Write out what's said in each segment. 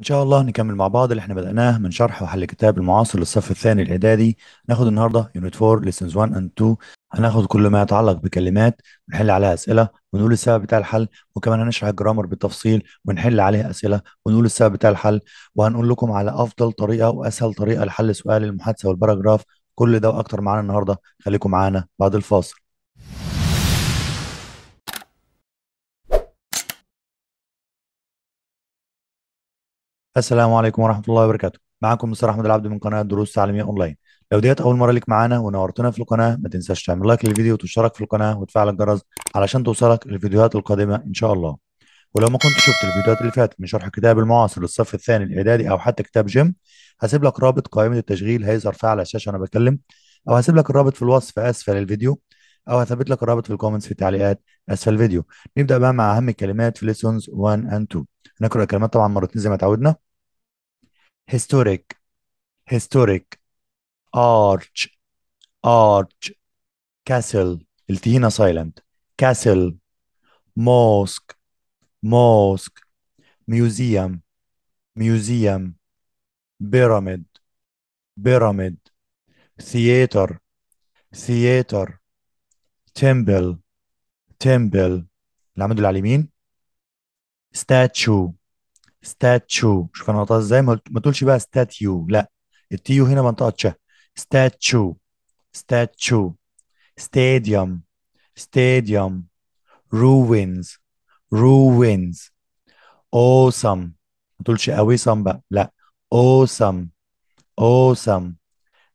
إن شاء الله نكمل مع بعض اللي احنا بدأناه من شرح وحل كتاب المعاصر للصف الثاني الإعدادي ناخد النهاردة يونت 4 ليسنز 1 اند 2 هناخد كل ما يتعلق بكلمات ونحل عليها أسئلة ونقول السبب بتاع الحل وكمان هنشرح الجرامر بالتفصيل ونحل عليها أسئلة ونقول السبب بتاع الحل وهنقول لكم على أفضل طريقة وأسهل طريقة لحل سؤال المحادثة والباراجراف كل ده وأكتر معانا النهاردة خليكم معانا بعد الفاصل السلام عليكم ورحمة الله وبركاته معاكم مستر أحمد العبد من قناة دروس تعليمية أونلاين لو ديت أول مرة ليك معانا ونورتنا في القناة ما تنساش تعمل لايك للفيديو وتشترك في القناة وتفعل الجرس علشان توصلك الفيديوهات القادمة إن شاء الله ولو ما كنت شفت الفيديوهات اللي فاتت من شرح كتاب المعاصر للصف الثاني الإعدادي أو حتى كتاب جيم هسيب لك رابط قائمة التشغيل هيظهر فيها على الشاشة وأنا بتكلم أو هسيب لك الرابط في الوصف أسفل الفيديو أو هثبت لك الرابط في الكومنتس في التعليقات أسفل الفيديو نبدأ بقى مع أهم الكلمات في ليسونز 1 أند 2 نقرأ الكلمات طبعا مرتين زي ما تعودنا historic historic arch arch castle التهينا silent castle mosque mosque museum museum pyramid pyramid theater theater temple temple العمود اللي على اليمين ستاتشو ستاتشو شوف انا نطقها ازاي ما تقولش بقى ستاتيو لا التيو هنا منطقه تشه ستاتشو ستاتشو stadium stadium ruins ruins awesome ما تقولش awesome بقى لا awesome awesome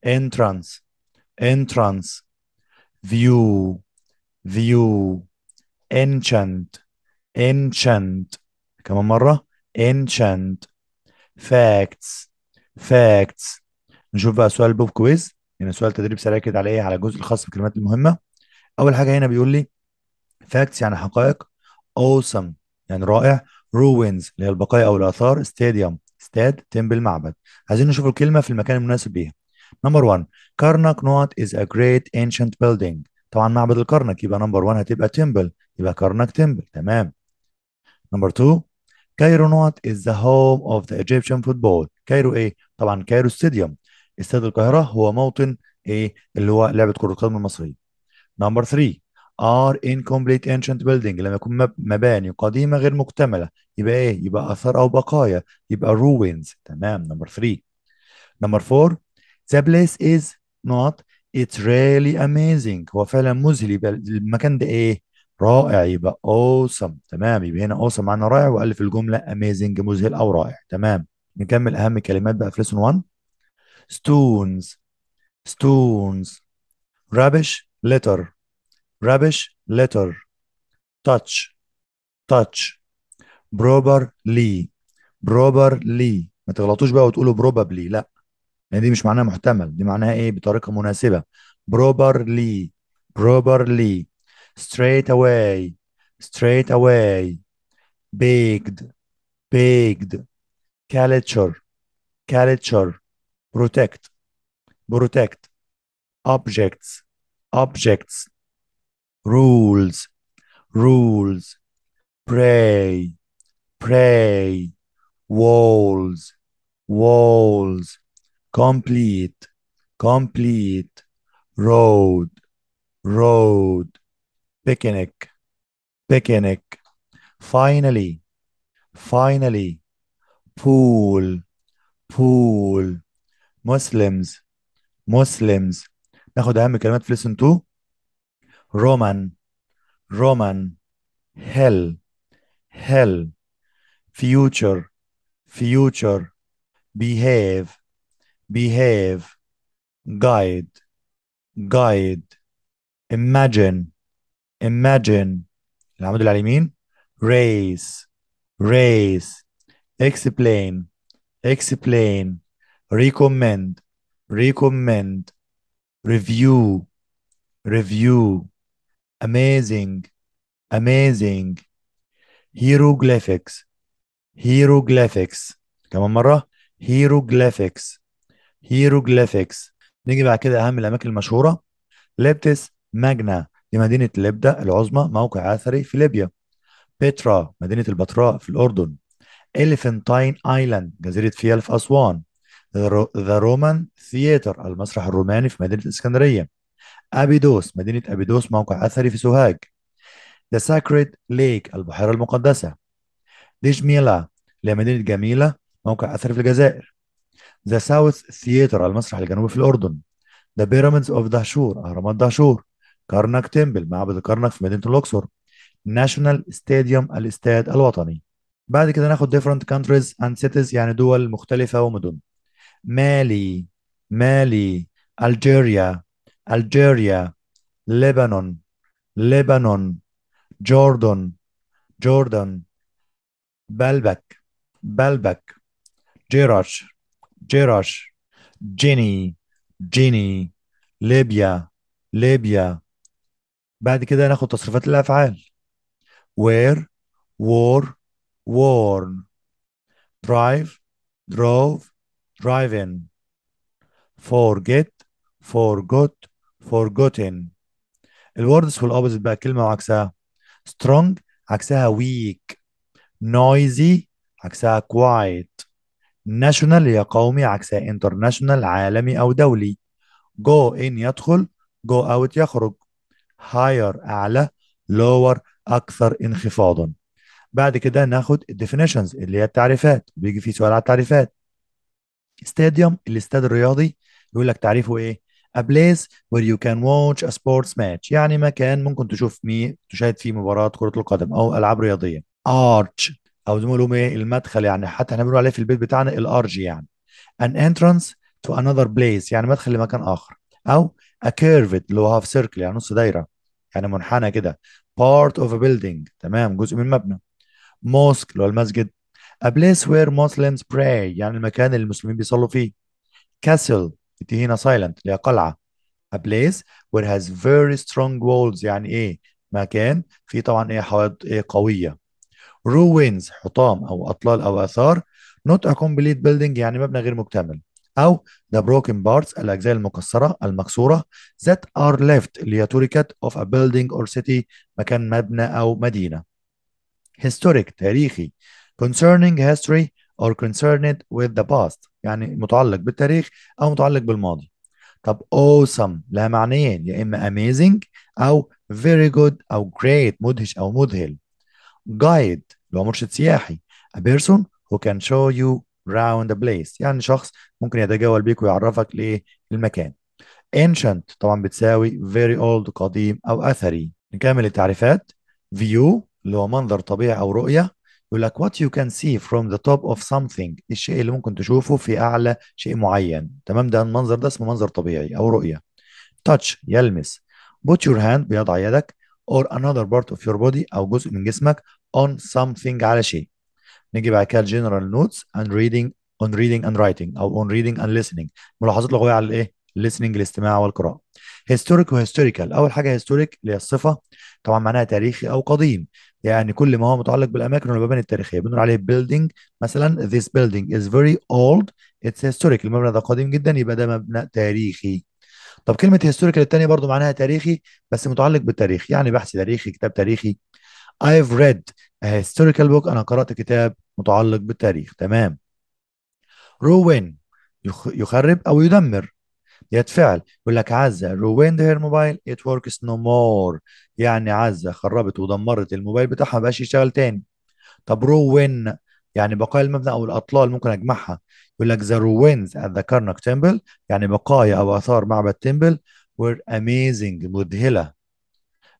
entrance entrance view view enchant enchant كمان مرة enchant facts facts نشوف بقى سؤال بوب كويز هنا يعني سؤال تدريب سريع كده على ايه على الجزء الخاص بالكلمات المهمة أول حاجة هنا بيقول لي facts يعني حقائق awesome يعني رائع ruins اللي هي البقايا أو الآثار stadium استاد تمبل معبد عايزين نشوف الكلمة في المكان المناسب بيها نمبر 1 كارناك نوت از ا جريت انشنت بيلدينج طبعا معبد الكرنك يبقى نمبر 1 هتبقى تمبل يبقى كارناك تمبل تمام نمبر 2 كايرو نوت از ذا هوم اوف ذا ايجيبشن فوتبول كايرو ايه طبعا كايرو ستاديوم استاد القاهره هو موطن ايه اللي هو لعبه كره القدم المصريه نمبر 3 ار ان كومبليت انشنت بيلدينج لما يكون مباني قديمه غير مكتمله يبقى ايه يبقى اثار او بقايا يبقى روينز تمام نمبر 3 نمبر 4 ذا بليس از نوت اتس ريلي اميزنج هو فعلا مذهل يبقى المكان ده ايه رائع يبقى اوسم تمام يبقى هنا اوسم معنى رائع وقال في الجمله اميزنج مذهل او رائع تمام نكمل اهم كلمات بقى في ليسون 1 stones stones rubbish litter rubbish litter touch touch properly properly ما تغلطوش بقى وتقولوا probably لا يعني دي مش معناها محتمل دي معناها ايه بطريقه مناسبه properly properly straight away, straight away, baked, baked, culture, culture, protect, protect, objects, objects, rules, rules, pray, pray, walls, walls, complete, complete, road, road, picnic, picnic. Finally, finally. Pool, pool. Muslims, Muslims. ناخد أهم كلمات في lesson Roman, Roman. Hell, hell. Future, future. Behave, behave. Guide, guide. Imagine, imagine اللي على اليمين raise raise explain explain recommend recommend review review amazing amazing hieroglyphics hieroglyphics كمان مرة hieroglyphics hieroglyphics نيجي بعد كده أهم الأماكن المشهورة ليبتس ماجنا لمدينة لبدا العظمى موقع أثري في ليبيا بيترا مدينة البتراء في الأردن إليفنتاين آيلاند جزيرة فيال في أسوان ذا رومان ثياتر المسرح الروماني في مدينة الإسكندرية أبيدوس مدينة أبيدوس موقع أثري في سوهاج ذا ساكريد ليك البحيرة المقدسة ديجميلا لمدينة جميلة موقع أثري في الجزائر ذا ساوث ثياتر المسرح الجنوبي في الأردن ذا بيراميدز أوف دهشور أهرامات دهشور كارنك تمبل معبد الكرنك في مدينه الاقصر ناشونال ستاديوم الاستاد الوطني بعد كده ناخد ديفرنت كانتريز اند سيتيز يعني دول مختلفة ومدن مالي مالي الجيريا الجيريا لبنان لبنان جوردن جوردن بلبك بلبك جيراش جيراش جيني جيني ليبيا ليبيا بعد كده ناخد تصريفات الأفعال were wore worn drive drove driven forget forgot forgotten الوردز والأوبوزيت بقى كلمة وعكسها strong عكسها weak noisy عكسها quiet national يا قومي عكسها international عالمي أو دولي go in يدخل go out يخرج higher أعلى lower أكثر انخفاضا بعد كده ناخد الديفينيشنز اللي هي التعريفات بيجي في سؤال على التعريفات stadium الاستاد الرياضي يقول لك تعريفه ايه a place where you can watch a sports match يعني مكان ممكن تشوف مي تشاهد فيه مباراة كرة القدم او العاب رياضية arch او زي ما بيقولوا ايه المدخل يعني حتى احنا بنقول عليه في البيت بتاعنا الارج يعني an entrance to another place يعني مدخل لمكان اخر او a curved اللي هو half سيركل يعني نص دايره يعني منحنى كده part of a building تمام جزء من مبنى mosque اللي هو المسجد a place where Muslims pray يعني المكان اللي المسلمين بيصلوا فيه castle دي هنا silent اللي هي قلعة a place where has very strong walls يعني ايه مكان فيه طبعا ايه حوائط ايه قوية ruins حطام او اطلال او اثار not a complete building يعني مبنى غير مكتمل أو the broken parts الأجزاء المكسرة المكسورة that are left اللي هي تركت of a building or city مكان مبنى أو مدينة historic تاريخي concerning history or concerned with the past يعني متعلق بالتاريخ أو متعلق بالماضي طب awesome لها معنيين يا إما amazing أو very good أو great مدهش أو مذهل guide اللي هو مرشد سياحي a person who can show you راوند the place يعني شخص ممكن يتجول بيك ويعرفك للمكان ancient طبعا بتساوي very old قديم أو أثري نكمل التعريفات view اللي هو منظر طبيعي أو رؤية يقول لك what you can see from the top of something الشيء اللي ممكن تشوفه في أعلى شيء معين تمام ده المنظر ده اسمه منظر طبيعي أو رؤية touch يلمس put your hand بيضع يدك or another part of your body أو جزء من جسمك on something على شيء نيجي بعد كده الجنرال نوتس اند ريدنج اون ريدنج اند رايتنج او اون ريدنج اند ليسننج ملاحظات لغويه على الايه الليسننج الاستماع والقراءه هيستوريك وهيستوريكال اول حاجه هيستوريك اللي هي الصفه طبعا معناها تاريخي او قديم يعني كل ما هو متعلق بالاماكن والمباني التاريخيه بنقول عليه بيلدنج مثلا this building is very old it's historic المبنى ده قديم جدا يبقى ده مبنى تاريخي طب كلمه هيستوريكال الثانيه برضو معناها تاريخي بس متعلق بالتاريخ يعني بحث تاريخي كتاب تاريخي I've read a historical book انا قرات كتاب متعلق بالتاريخ تمام روين يخرب او يدمر ديت فعل يقول لك عزة رويند هير موبايل ات وركس نو مور يعني عزة خربت ودمرت الموبايل بتاعها ما بقاش يشتغل تاني طب روين يعني بقايا المبنى او الاطلال ممكن اجمعها يقول لك ذا ruins at the Karnak temple يعني بقايا او اثار معبد تمبل were amazing مذهله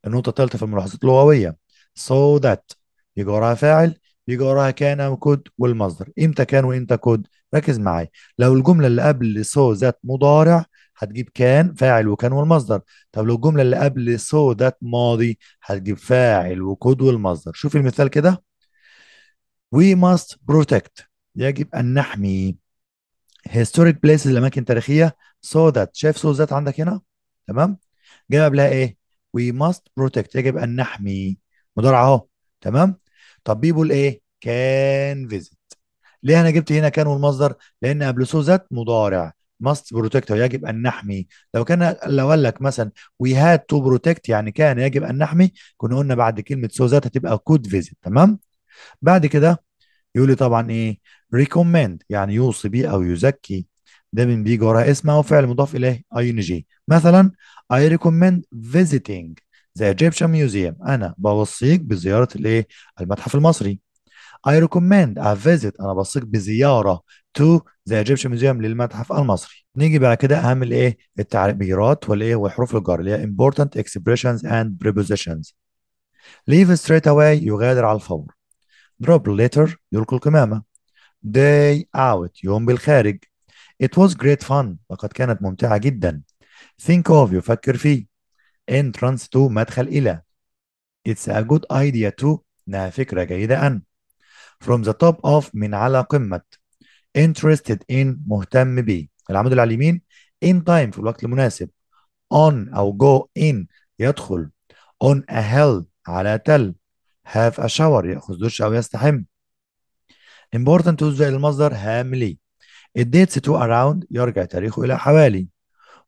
النقطه الثالثه في الملاحظات اللغويه so that يجي وراها فاعل بيجي وراها كان أو كود والمصدر إمتى كان وإمتى كود ركز معايا لو الجملة اللي قبل سو ذات مضارع هتجيب كان فاعل وكان والمصدر طب لو الجملة اللي قبل سو ذات ماضي هتجيب فاعل وكود والمصدر شوف المثال كده وي ماست بروتكت يجب أن نحمي هيستوريك بليسز الأماكن التاريخية سو ذات شايف سو ذات عندك هنا تمام جاي قبلها إيه وي ماست بروتكت يجب أن نحمي مضارع أهو تمام طب بيبول ايه كان فيزيت ليه انا جبت هنا كان والمصدر لان قبل سو ذات مضارع ماست بروتكت يجب ان نحمي لو كان لو قال لك مثلا وي هاد تو بروتكت يعني كان يجب ان نحمي كنا قلنا بعد كلمه سو ذات هتبقى كود فيزيت تمام بعد كده يقول لي طبعا ايه ريكومند يعني يوصي بيه او يزكي ده من بيجي وراها اسم او فعل مضاف اليه اي ان جي مثلا اي ريكومند فيزيتنج ذا ايجيبشن ميوزيوم انا بوصيك بزياره الايه المتحف المصري I recommend a visit أنا بوصيك بزيارة to the Egyptian Museum للمتحف المصري. نيجي بعد كده أهم الإيه؟ التعبيرات والإيه وحروف الجر اللي هي important expressions and prepositions. Leave straight away يغادر على الفور. Drop letter يلقي القمامة. Day out يوم بالخارج. It was great fun لقد كانت ممتعة جدا. Think of يفكر فيه. entrance to مدخل إلى It's a good idea to إنها فكرة جيدة أن From the top of من على قمة Interested in مهتم ب. العمود اللي على اليمين In time في الوقت المناسب On أو go in يدخل On a hill على تل Have a shower يأخذ دش أو يستحم Important to المصدر هاملي It dates to around يرجع تاريخه إلى حوالي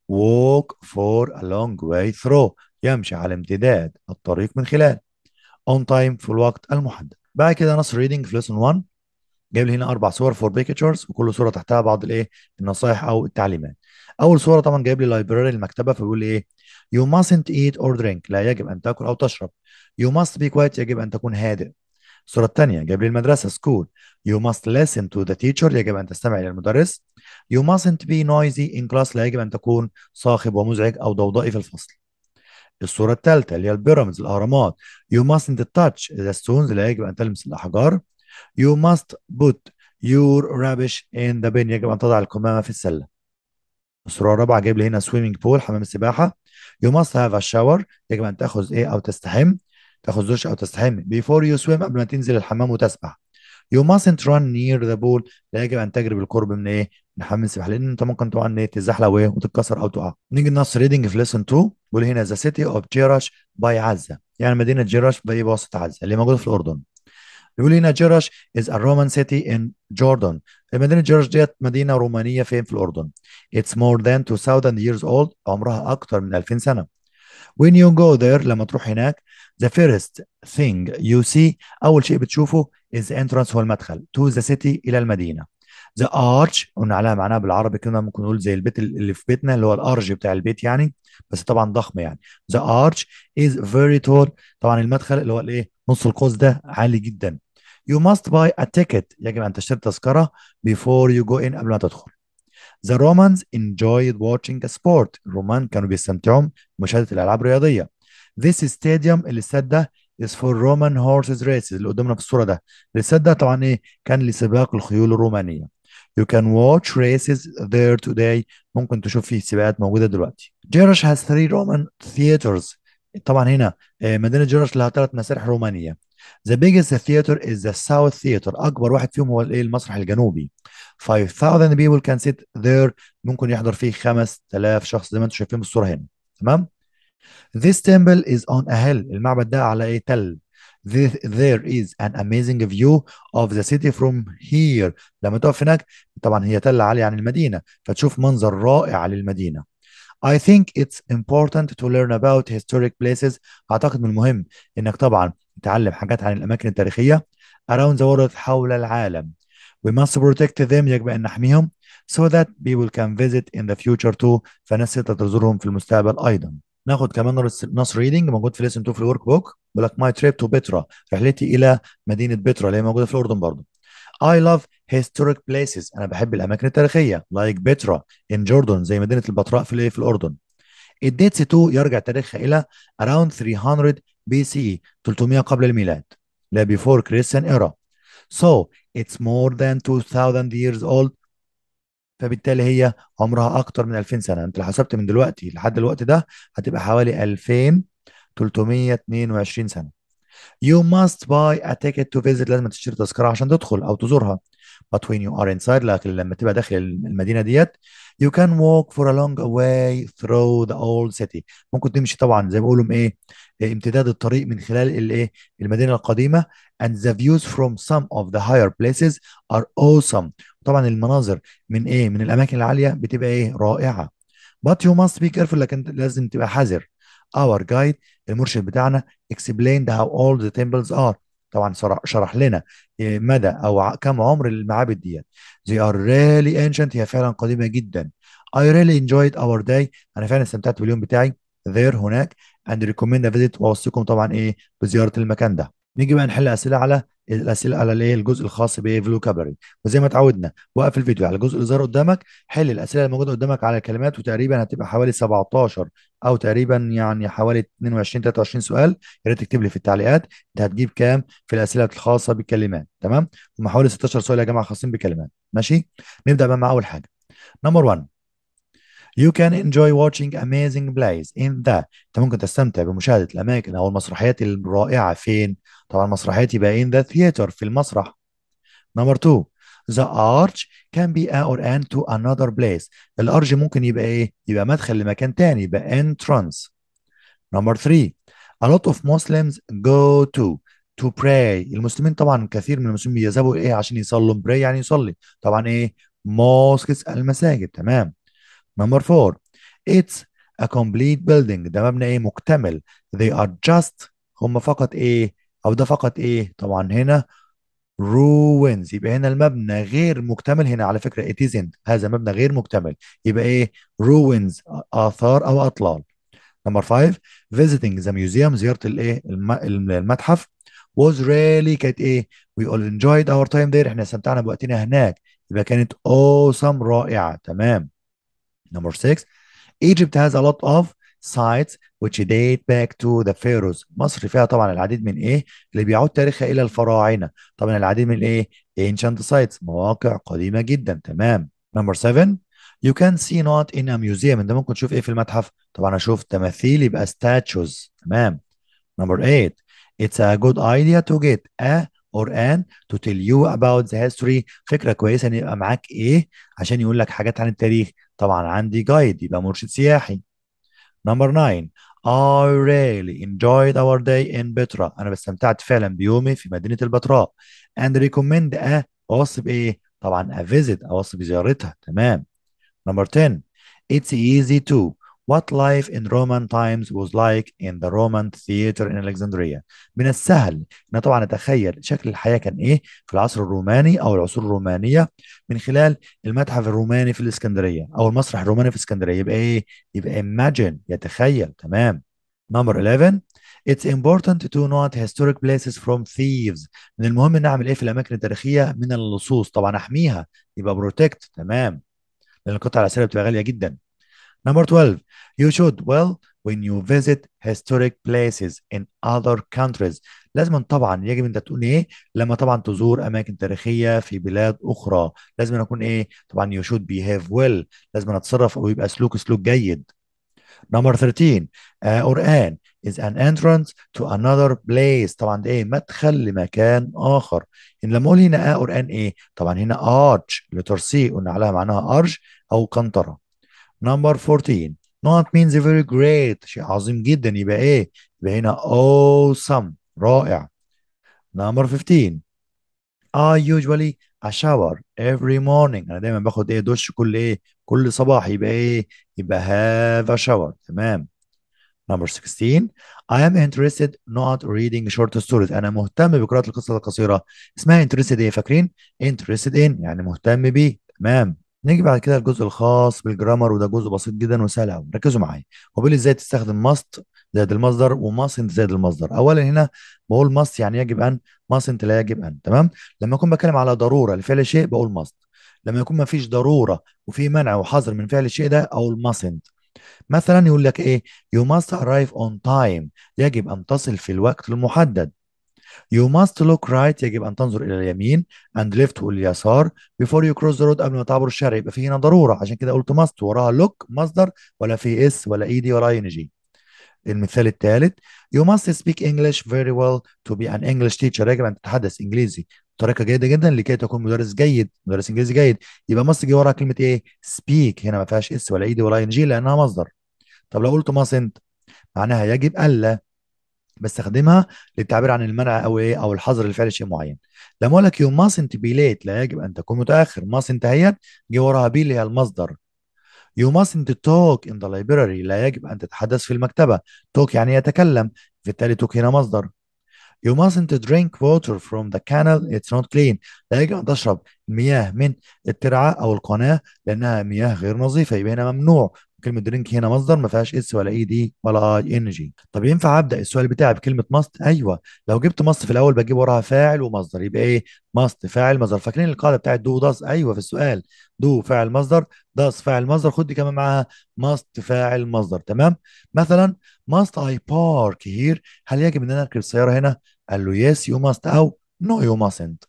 walk for a long way through يمشي على امتداد الطريق من خلال on time في الوقت المحدد بعد كده نص reading في lesson 1 جايب لي هنا اربع صور فور بيكتشرز وكل صوره تحتها بعض الايه النصائح او التعليمات اول صوره طبعا جايب لي لايبراري المكتبه فبيقول لي ايه You mustn't eat or drink لا يجب أن تأكل أو تشرب. You must be quiet يجب أن تكون هادئ. الصورة الثانية جايب لي المدرسة school. You must listen to the teacher يجب أن تستمع إلى المدرس. You mustn't be noisy in class لا يجب أن تكون صاخب ومزعج أو ضوضائي في الفصل الصورة الثالثة اللي هي البيراميدز الأهرامات You mustn't touch the stones لا يجب أن تلمس الأحجار You must put your rubbish in the bin يجب أن تضع القمامة في السلة الصورة الرابعة جايب لي هنا swimming pool حمام السباحة You must have a shower يجب أن تأخذ إيه أو تستحم تاخذ دش او تستحم before you swim قبل ما تنزل الحمام وتسبح you mustn't run near the pool لا يجب ان تجري بالقرب من ايه نحمل سباحه لان انت ممكن تقع ان وتتكسر او تقع نيجي نص ريدنج في ليسن 2 بيقول هنا ذا سيتي اوف جيرش باي عزه يعني مدينه جيرش بوسط عزه اللي موجوده في الاردن بيقول هنا جيرش از ا رومان سيتي ان جوردن مدينه جيرش ديت مدينه رومانيه فين في الاردن اتس مور ذان 2000 years old عمرها اكتر من 2000 سنه when you go there لما تروح هناك the first thing you see أول شيء بتشوفه is the entrance هو المدخل to the city إلى المدينة ذا ارش قلنا عليها معناها بالعربي كنا ممكن نقول زي البيت اللي في بيتنا اللي هو الارج بتاع البيت يعني بس طبعا ضخم يعني ذا ارش از فيري تول طبعا المدخل اللي هو الايه نص القوس ده عالي جدا يو ماست باي ا تيكت يجب ان تشتري تذكره بيفور يو جو ان قبل ما تدخل The Romans enjoyed watching ا sport. الرومان كانوا بيستمتعوا بمشاهدة الألعاب الرياضية. This stadium الاستاد ده is for Roman horses races اللي قدامنا في الصورة ده. الاستاد ده طبعا إيه؟ كان لسباق الخيول الرومانية. You can watch races there today ممكن تشوف فيه سباقات موجودة دلوقتي جيرش has three Roman theaters طبعا هنا آه، مدينة جيرش لها ثلاث مسارح رومانية The biggest theater is the South Theater أكبر واحد فيهم هو الإيه المسرح الجنوبي 5000 people can sit there ممكن يحضر فيه 5000 شخص زي ما انتم شايفين بالصورة هنا تمام This temple is on a hill المعبد ده على إيه تل there is an amazing view of the city from here لما تقف هناك طبعا هي تل عالية عن المدينة فتشوف منظر رائع للمدينة I think it's important to learn about historic places أعتقد من المهم إنك طبعا تعلم حاجات عن الأماكن التاريخية around the world حول العالم We must protect them يجب أن نحميهم so that people can visit in the future too فالناس تقدر تزورهم في المستقبل أيضا ناخد كمان نص ريدنج موجود في ليسن تو في الورك بوك بيقول لك ماي تريب تو بترا رحلتي الى مدينه بترا اللي هي موجوده في الاردن برضه I love historic places انا بحب الاماكن التاريخيه like بترا in Jordan زي مدينه البتراء في في الاردن It dates to يرجع تاريخها الى around 300 سي 300 قبل الميلاد لا before Christian era So it's more than 2000 years old فبالتالي هي عمرها اكتر من 2000 سنه انت لو حسبت من دلوقتي لحد الوقت ده هتبقى حوالي 2322 سنه You must buy a ticket to visit لازم تشتري تذكره عشان تدخل او تزورها but when you are inside لكن لما تبقى داخل المدينه ديت you can walk for a long way through the old city ممكن تمشي طبعا زي ما بيقولوا ايه امتداد الطريق من خلال الايه المدينه القديمه and the views from some of the higher places are awesome طبعا المناظر من ايه من الاماكن العاليه بتبقى ايه رائعه but you must be careful لكن لازم تبقى حذر our guide المرشد بتاعنا explained how old the temples are طبعا شرح لنا إيه، مدى او كم عمر المعابد ديت they are really ancient هي فعلا قديمه جدا I really enjoyed our day انا فعلا استمتعت باليوم بتاعي there هناك and recommend a visit واوصيكم طبعا ايه بزياره المكان ده نيجي بقى نحل اسئله على الاسئله على الايه الجزء الخاص بايه فلوكابري وزي ما اتعودنا وقف الفيديو على الجزء اللي ظهر قدامك حل الاسئله الموجوده قدامك على الكلمات وتقريبا هتبقى حوالي 17 او تقريبا يعني حوالي 22 23 سؤال يا ريت تكتب لي في التعليقات انت هتجيب كام في الاسئله الخاصه بالكلمات تمام هم حوالي 16 سؤال يا جماعه خاصين بالكلمات ماشي نبدا بقى مع اول حاجه نمبر 1 You can enjoy watching amazing plays in the أنت ممكن تستمتع بمشاهدة الأماكن أو المسرحيات الرائعة فين؟ طبعا مسرحيات يبقى in the theater في المسرح. Number two The arch can be a or an to another place. الأرج ممكن يبقى إيه؟ يبقى مدخل لمكان تاني يبقى entrance. Number three A lot of Muslims go to to pray المسلمين طبعا كثير من المسلمين بيذهبوا ايه عشان يصلوا pray يعني يصلي طبعا ايه mosques المساجد تمام Number four, it's a complete building ده مبنى ايه مكتمل they are just هم فقط ايه او ده فقط ايه طبعا هنا ruins يبقى هنا المبنى غير مكتمل هنا على فكرة it isn't هذا مبنى غير مكتمل يبقى ايه ruins آثار أو أطلال نمبر 5 visiting the museum زيارة الايه المتحف was really كانت ايه we all enjoyed our time there احنا استمتعنا بوقتنا هناك يبقى كانت awesome رائعة تمام Number six, Egypt has a lot of sites which date back to the pharaohs مصر فيها طبعا العديد من ايه اللي بيعود تاريخها الى الفراعنه طبعا العديد من الايه ancient sites مواقع قديمه جدا تمام number 7 you can see not in a museum انت ممكن تشوف ايه في المتحف طبعا اشوف تماثيل يبقى statues تمام number 8 it's a good idea to get a or an to tell you about the history فكره كويسه ان يبقى معاك ايه عشان يقول لك حاجات عن التاريخ طبعا عندي جايد يبقى مرشد سياحي نمبر 9 I really enjoyed our day in بترا أنا استمتعت فعلا بيومي في مدينة البتراء and recommend a أوصف إيه؟ طبعا a visit أوصف زيارتها تمام نمبر 10 It's easy to What life in Roman times was like in the Roman theater in Alexandria من السهل أن طبعا نتخيل شكل الحياة كان إيه في العصر الروماني أو العصور الرومانية من خلال المتحف الروماني في الإسكندرية أو المسرح الروماني في الإسكندرية يبقى إيه؟ يبقى imagine يتخيل تمام Number 11 It's important to note historic places from thieves. من المهم ان اعمل ايه في الاماكن التاريخيه من اللصوص طبعا احميها يبقى بروتكت تمام لان القطع الاثريه بتبقى غاليه جدا. Number 12, you should well when you visit historic places in other countries لازم طبعا يجب انت تقول ايه لما طبعا تزور اماكن تاريخيه في بلاد اخرى لازم اكون ايه طبعا you should behave well لازم اتصرف او يبقى سلوك سلوك جيد Number 13 uh, Quran is an entrance to another place طبعا ده ايه مدخل لمكان اخر ان لما اقول هنا آه قرآن ايه طبعا هنا arch لترسي قلنا عليها معناها arch او قنطره نمبر 14 not means very great شيء عظيم جدا يبقى ايه يبقى هنا awesome رائع نمبر 15 I usually a shower every morning انا دايما باخد ايه دش كل ايه كل صباح يبقى ايه يبقى have a shower تمام نمبر 16 I am interested not reading short stories انا مهتم بقراءة القصص القصيرة اسمها interested ايه فاكرين interested in يعني مهتم بيه تمام نيجي بعد كده الجزء الخاص بالجرامر وده جزء بسيط جدا وسهل قوي ركزوا معايا هو بيقول ازاي تستخدم ماست زائد المصدر وماسنت زائد المصدر اولا هنا بقول ماست يعني يجب ان mustn't لا يجب ان تمام لما اكون بتكلم على ضروره لفعل شيء بقول ماست لما يكون ما فيش ضروره وفي منع وحظر من فعل الشيء ده اقول mustn't مثلا يقول لك ايه يو ماست ارايف اون تايم يجب ان تصل في الوقت المحدد You must look right يجب أن تنظر إلى اليمين and left واليسار before you cross the road قبل ما تعبر الشارع يبقى في هنا ضرورة عشان كده قلت must وراها look مصدر ولا في اس ولا اي دي ولا اي ان جي المثال الثالث You must speak English very well to be an English teacher يجب أن تتحدث إنجليزي بطريقه جيده جدا لكي تكون مدرس جيد مدرس انجليزي جيد يبقى must جه وراها كلمه ايه سبيك هنا ما فيهاش اس ولا اي دي ولا ان جي لانها مصدر طب لو قلت ماسنت معناها يجب الا بستخدمها للتعبير عن المنع او ايه او الحظر لفعل شيء معين لما لك يو ماسنت بي ليت لا يجب ان تكون متاخر ماسنت انتهيت جه وراها بي اللي هي المصدر يو mustn't توك ان ذا لايبراري لا يجب أن تتحدث في المكتبة توك يعني يتكلم بالتالي توك هنا مصدر You mustn't drink water from the canal it's not clean لا يجب أن تشرب المياه من الترعة أو القناة لأنها مياه غير نظيفة يبقى هنا ممنوع كلمه درينك هنا مصدر ما فيهاش اس ولا اي e، دي ولا اي ان جي طب ينفع ابدا السؤال بتاعي بكلمه ماست ايوه لو جبت ماست في الاول بجيب وراها فاعل ومصدر يبقى ايه ماست فاعل مصدر فاكرين القاعده بتاعت دو داس ايوه في السؤال دو فاعل مصدر داس فاعل مصدر خد دي كمان معاها ماست فاعل مصدر تمام مثلا ماست اي بارك هير هل يجب ان انا اركب السياره هنا قال له يس يو ماست او نو يو ماستنت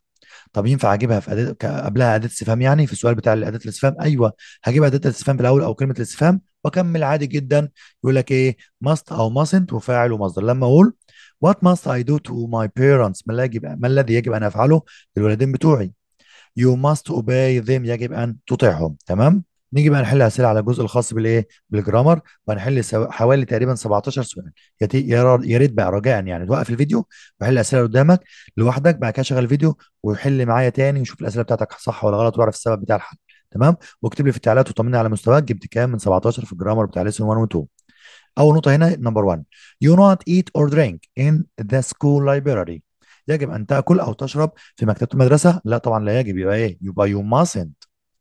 طب ينفع اجيبها في أداة قبلها أداة استفهام يعني في السؤال بتاع أداة الاستفهام أيوه هجيب أداة الاستفهام في الأول أو كلمة الاستفهام واكمل عادي جدا يقول لك ايه ماست أو ماسنت وفاعل ومصدر لما أقول وات ماست اي دو تو ماي بيرنتس ما ما الذي يجب أن أفعله للوالدين بتوعي يو ماست اوباي ذيم يجب أن تطيعهم تمام نيجي بقى نحل اسئله على الجزء الخاص بالايه بالجرامر وهنحل سو... حوالي تقريبا 17 سؤال يا ريت بقى رجاء يعني توقف الفيديو وحل الاسئله اللي قدامك لوحدك بعد كده شغل الفيديو وحل معايا تاني وشوف الاسئله بتاعتك صح ولا غلط واعرف السبب بتاع الحل تمام واكتب لي في التعليقات وطمني على مستواك جبت كام من 17 في الجرامر بتاع ليسون 1 و 2 اول نقطه هنا نمبر 1 يو نوت ايت اور درينك ان ذا سكول library يجب ان تاكل او تشرب في مكتبه المدرسه لا طبعا لا يجب يبقى ايه يبقى يو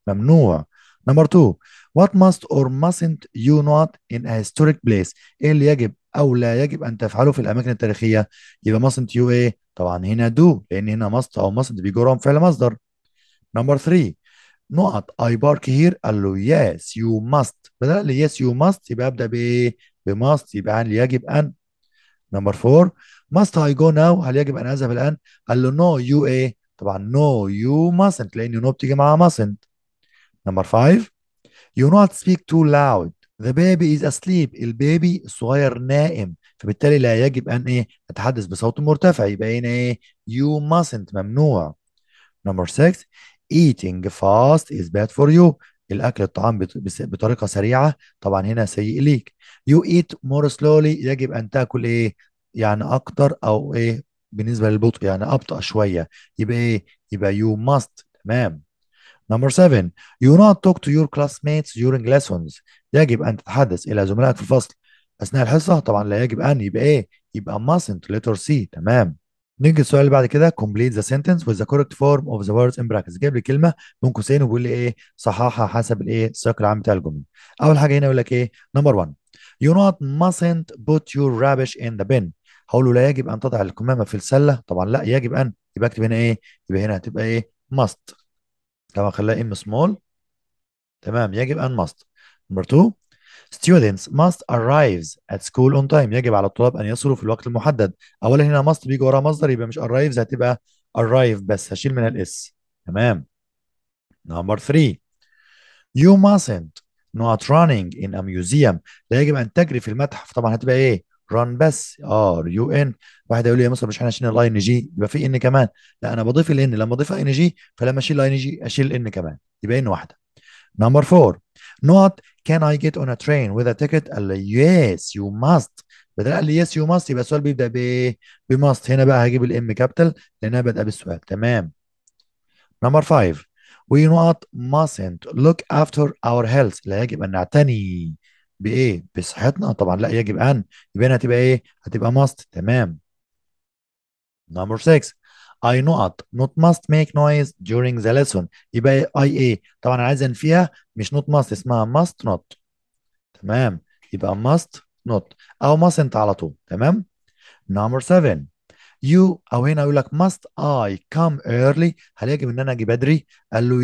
ممنوع نمبر 2 what must or mustn't you not in a historic place ايه اللي يجب او لا يجب ان تفعله في الاماكن التاريخيه يبقى mustn't you ايه طبعا هنا do لان هنا must او mustn't بيجرهم فعل مصدر نمبر 3 نقط اي بارك هير قال له yes you must بدل yes you must يبقى ابدا بايه بماست يبقى عن يجب ان نمبر 4 must I go now هل يجب ان اذهب الان قال له no you ايه طبعا no you mustn't لان no بتيجي مع mustn't Number five, you not speak too loud. The baby is asleep. البيبي الصغير نائم فبالتالي لا يجب أن إيه أتحدث بصوت مرتفع يبقى هنا إيه you mustn't ممنوع. Number six, eating fast is bad for you. الأكل الطعام بطريقة سريعة طبعا هنا سيء ليك. You eat more slowly يجب أن تأكل إيه يعني أكتر أو إيه بالنسبة للبطء يعني أبطأ شوية يبقى إيه يبقى you must تمام. نمبر 7 you not talk to your classmates during lessons يجب أن تتحدث إلى زملائك في الفصل أثناء الحصة طبعا لا يجب أن يبقى إيه يبقى mustn't letter C تمام نيجي السؤال اللي بعد كده complete the sentence with the correct form of the words in brackets جايب لي كلمه بين قوسين وبيقول لي ايه صححها حسب الايه السياق العام بتاع الجمله اول حاجه هنا يقول لك ايه نمبر 1 you not mustn't put your rubbish in the bin هقول له لا يجب ان تضع القمامه في السله طبعا لا يجب ان يبقى اكتب هنا ايه يبقى هنا هتبقى ايه must طبعا خليها ام سمول تمام يجب ان ماست نمبر 2 students must arrives at school on time يجب على الطلاب ان يصلوا في الوقت المحدد اولا هنا must بيجي ورا مصدر يبقى مش arrives هتبقى arrive بس هشيل منها الاس تمام نمبر 3 you mustn't not running in a museum لا يجب ان تجري في المتحف طبعا هتبقى ايه ران بس ار آه، يو ان واحد يقول لي يا مصر مش احنا شيلنا الاي ان جي يبقى في ان كمان لا انا بضيف الان لما اضيف ان جي فلما اشيل الاي ان جي اشيل ان كمان يبقى ان واحده نمبر 4 نوت كان اي جيت اون a ترين with a قال لي يس يو ماست بدل قال لي يس يو ماست يبقى السؤال بيبدا ب بماست هنا بقى هجيب الام كابيتال لانها بدأ بالسؤال تمام نمبر 5 we not mustn't look after our health لا يجب ان نعتني بايه بصحتنا طبعا لا يجب ان يبقى هتبقى ايه هتبقى ماست تمام نمبر 6 I not not must make noise during the lesson يبقى I A إيه؟ طبعا انا عايز انفيها مش not must اسمها must not تمام يبقى must not او mustn't على طول تمام نمبر 7 you او هنا يقول لك must I come early هل يجب ان انا اجي بدري قال له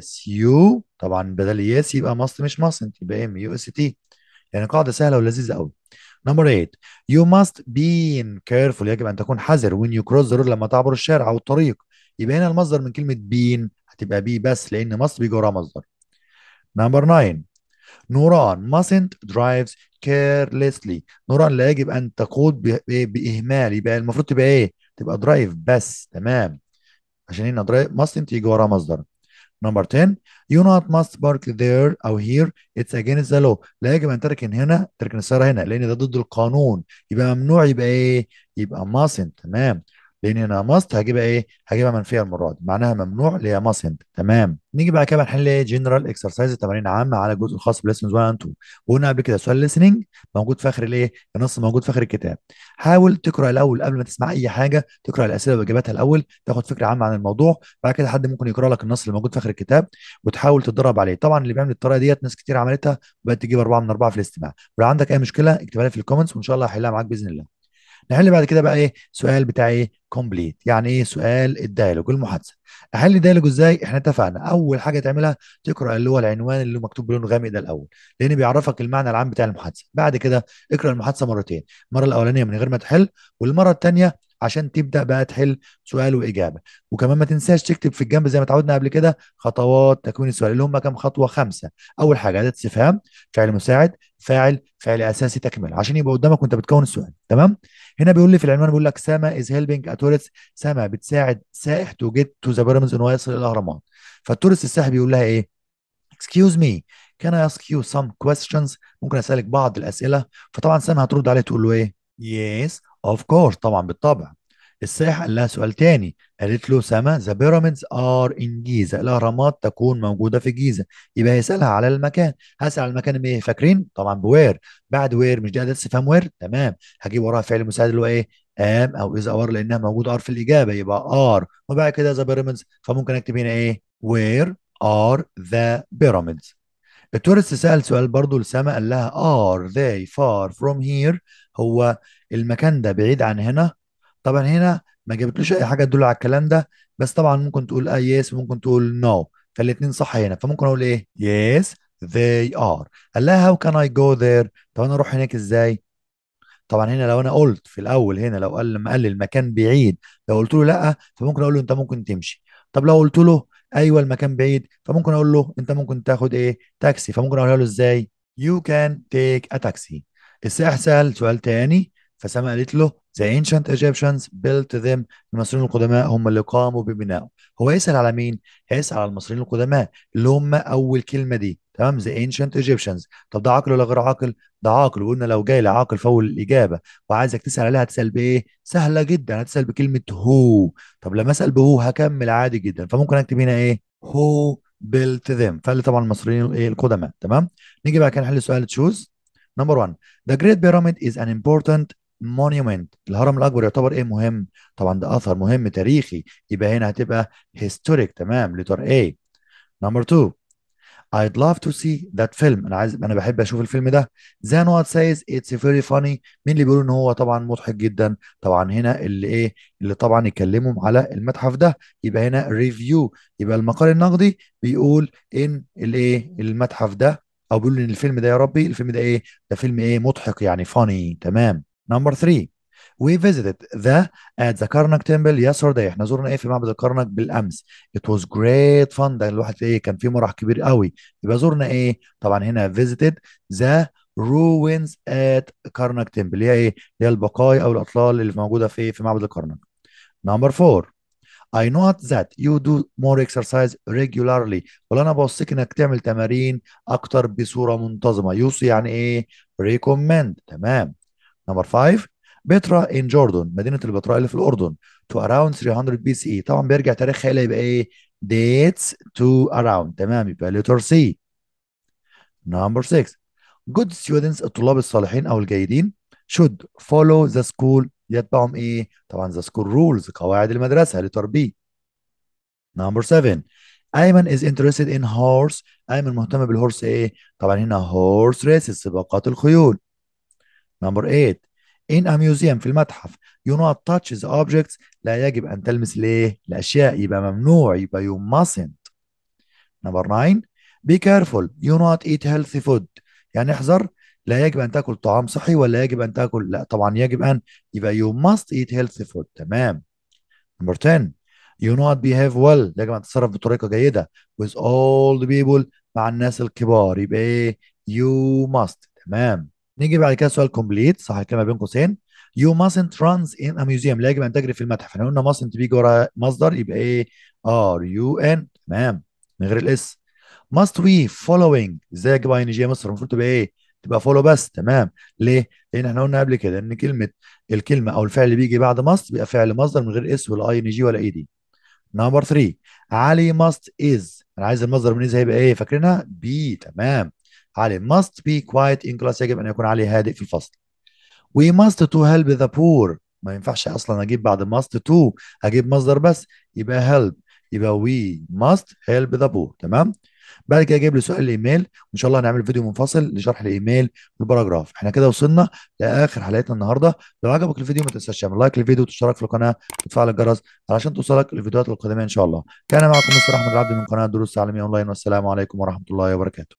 yes you طبعا بدل yes يبقى must مش mustn't يبقى ام يو اس تي يعني قاعده سهله ولذيذه قوي نمبر 8 يو ماست بين كيرفول يجب ان تكون حذر وين يو كروز ذا لما تعبر الشارع او الطريق يبقى هنا المصدر من كلمه بين هتبقى بي بس لان ماست بيجي وراها مصدر نمبر 9 نوران mustn't drives carelessly نوران لا يجب ان تقود باهمال يبقى المفروض تبقى ايه تبقى درايف بس تمام عشان هنا درايف mustn't يجي وراها مصدر نمبر 10 you not must park there او here it's against the law لا يجب ان تركن هنا تركن السياره هنا لان ده ضد القانون يبقى ممنوع يبقى ايه يبقى mustn't تمام لان انا ماست هجيبها ايه هجيبها منفيه المره دي معناها ممنوع اللي هي ماسنت تمام نيجي بعد كده نحل ايه جنرال اكسرسايز تمارين عامه على الجزء الخاص بليسنز 1 اند 2 وقلنا قبل كده سؤال ليسننج موجود في اخر الايه النص موجود في اخر الكتاب حاول تقرا الاول قبل ما تسمع اي حاجه تقرا الاسئله واجاباتها الاول تاخد فكره عامه عن الموضوع بعد كده حد ممكن يقرا لك النص اللي موجود في اخر الكتاب وتحاول تتدرب عليه طبعا اللي بيعمل الطريقه ديت ناس كتير عملتها وبقت تجيب اربعه من اربعه في الاستماع ولو عندك اي مشكله اكتبها لي في الكومنتس وان شاء الله هحلها معاك باذن الله نحل بعد كده بقى ايه سؤال بتاع ايه كومبليت يعني ايه سؤال الديالوج المحادثه احل الديالوج ازاي احنا اتفقنا اول حاجه تعملها تقرا اللي هو العنوان اللي مكتوب بلون غامق ده الاول لان بيعرفك المعنى العام بتاع المحادثه بعد كده اقرا المحادثه مرتين المره الاولانيه من غير ما تحل والمره الثانيه عشان تبدا بقى تحل سؤال واجابه وكمان ما تنساش تكتب في الجنب زي ما اتعودنا قبل كده خطوات تكوين السؤال اللي هم كام خطوه خمسه اول حاجه اداه استفهام فعل مساعد فاعل فعل اساسي تكمل عشان يبقى قدامك وانت بتكون السؤال تمام هنا بيقول لي في العنوان بيقول لك ساما از هيلبنج اتورست ساما بتساعد سائح تو جيت تو ذا بيراميدز ان هو يصل الاهرامات فالتورست السائح بيقول لها ايه اكسكيوز مي كان اي اسك يو سم كويستشنز ممكن اسالك بعض الاسئله فطبعا سما هترد عليه تقول له ايه يس اوف كورس طبعا بالطبع السائح قال لها سؤال تاني قالت له سما ذا بيراميدز ار ان جيزه الاهرامات تكون موجوده في الجيزه يبقى هيسالها على المكان هسال على المكان ايه فاكرين طبعا بوير بعد وير مش دي اداه استفهام وير تمام هجيب وراها فعل مساعد اللي هو ايه ام او از اور لانها موجوده ار في الاجابه يبقى ار وبعد كده ذا بيراميدز فممكن اكتب هنا ايه وير ار ذا بيراميدز التورست سأل سؤال برضه لسما قال لها ار ذي فار فروم هير هو المكان ده بعيد عن هنا طبعا هنا ما جابتلوش اي حاجه تدل على الكلام ده بس طبعا ممكن تقول اه يس ممكن تقول نو no. فالاثنين صح هنا فممكن اقول ايه يس they are قال لها how can I go there طب انا اروح هناك ازاي طبعا هنا لو انا قلت في الاول هنا لو قال لما قال لي المكان بعيد لو قلت له لا فممكن اقول له انت ممكن تمشي طب لو قلت له ايوه المكان بعيد فممكن اقول له انت ممكن تاخد ايه تاكسي فممكن اقولها له ازاي you can take a taxi السائح سأل سؤال تاني فسما قالت له The ancient Egyptians built them المصريين القدماء هم اللي قاموا ببنائه هو يسأل على مين؟ هيسأل على المصريين القدماء اللي هم أول كلمة دي تمام The ancient Egyptians طب ده عاقل ولا غير عاقل؟ ده عاقل وقلنا لو جاي لعاقل فأول الإجابة وعايزك تسأل عليها هتسأل بإيه؟ سهلة جدا هتسأل بكلمة هو طب لما أسأل بهو هكمل عادي جدا فممكن أكتب هنا إيه؟ هو built them فقال طبعا المصريين الايه القدماء تمام نيجي بقى كده نحل سؤال تشوز نمبر 1 The Great Pyramid is an important مونيومنت الهرم الاكبر يعتبر ايه مهم طبعا ده اثر مهم تاريخي يبقى هنا هتبقى هيستوريك تمام لتر A نمبر 2 I'd love to see that film انا عايز انا بحب اشوف الفيلم ده زي وات سايز اتس فيري فاني مين اللي بيقول ان هو طبعا مضحك جدا طبعا هنا اللي ايه اللي طبعا يكلمهم على المتحف ده يبقى هنا ريفيو يبقى المقال النقدي بيقول ان الايه المتحف ده او بيقول ان الفيلم ده يا ربي الفيلم ده ايه ده فيلم ايه مضحك يعني فاني تمام نمبر 3 we visited the at the Karnak temple yesterday احنا زرنا ايه في معبد الكرنك بالامس it was great fun ده الواحد ايه كان في مرح كبير قوي يبقى زرنا ايه طبعا هنا visited the ruins at Karnak temple اللي هي ايه اللي هي البقايا او الاطلال اللي موجوده في في معبد الكرنك number 4 I know that you do more exercise regularly ولا انا بوصيك انك تعمل تمارين اكتر بصوره منتظمه يوصي يعني ايه recommend تمام نمبر 5 بترا ان جوردن مدينه البتراء اللي في الاردن تو اراوند 300 بي سي طبعا بيرجع تاريخها اللي يبقى ايه ديتس تو اراوند تمام يبقى لتر سي نمبر 6 جود ستودنتس الطلاب الصالحين او الجيدين should follow the school يتبعهم ايه طبعا the school rules قواعد المدرسه لتر بي نمبر 7 ايمن از انترستد ان هورس ايمن مهتم بالهورس ايه طبعا هنا هورس ريسز سباقات الخيول Number 8 In a museum في المتحف you not touch the objects لا يجب أن تلمس ليه الأشياء يبقى ممنوع يبقى you mustn't Number 9 Be careful you not eat healthy food يعني احذر لا يجب أن تأكل طعام صحي ولا يجب أن تأكل لا طبعا يجب أن يبقى you must eat healthy food تمام Number 10 You not behave well يجب أن تتصرف بطريقة جيدة with all the people مع الناس الكبار يبقى إيه you must تمام نيجي بعد كده سؤال كومبليت صح الكلمه بين قوسين يو mustn't runs in a museum لا يجب ان تجري في المتحف احنا قلنا mustn't بيجي ورا مصدر يبقى ايه ار يو ان تمام من غير الاس must we following ازاي يجب ان جي مصر المفروض تبقى ايه تبقى فولو بس تمام ليه لان احنا قلنا قبل كده ان كلمه الكلمه او الفعل اللي بيجي بعد must بيبقى فعل مصدر من غير اس ولا اي ان جي ولا اي دي نمبر 3 علي must is انا عايز المصدر من از هيبقى ايه فاكرينها بي تمام عليه must be quiet in class يجب أن يكون عليه هادئ في الفصل we must to help the poor ما ينفعش أصلا أجيب بعد must to أجيب مصدر بس يبقى help يبقى we must help the poor تمام بعد كده جايب لي سؤال الايميل وان شاء الله هنعمل فيديو منفصل لشرح الايميل والباراجراف احنا كده وصلنا لاخر حلقتنا النهارده لو عجبك الفيديو ما تنساش تعمل لايك للفيديو وتشترك في القناه وتفعل الجرس علشان توصلك الفيديوهات القادمه ان شاء الله كان معكم مستر احمد العبد من قناه دروس تعليميه اونلاين والسلام عليكم ورحمه الله وبركاته